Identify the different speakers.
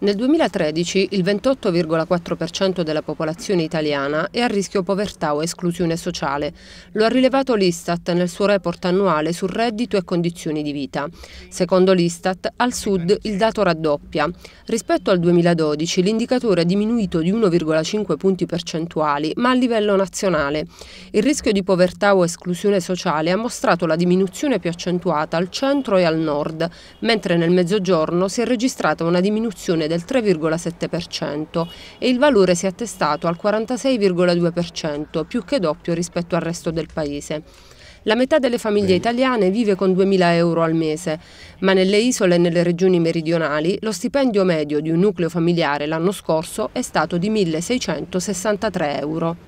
Speaker 1: Nel 2013 il 28,4% della popolazione italiana è a rischio povertà o esclusione sociale. Lo ha rilevato l'Istat nel suo report annuale su reddito e condizioni di vita. Secondo l'Istat, al sud il dato raddoppia. Rispetto al 2012 l'indicatore è diminuito di 1,5 punti percentuali, ma a livello nazionale. Il rischio di povertà o esclusione sociale ha mostrato la diminuzione più accentuata al centro e al nord, mentre nel mezzogiorno si è registrata una diminuzione del 3,7% e il valore si è attestato al 46,2%, più che doppio rispetto al resto del paese. La metà delle famiglie italiane vive con 2.000 euro al mese, ma nelle isole e nelle regioni meridionali lo stipendio medio di un nucleo familiare l'anno scorso è stato di 1.663 euro.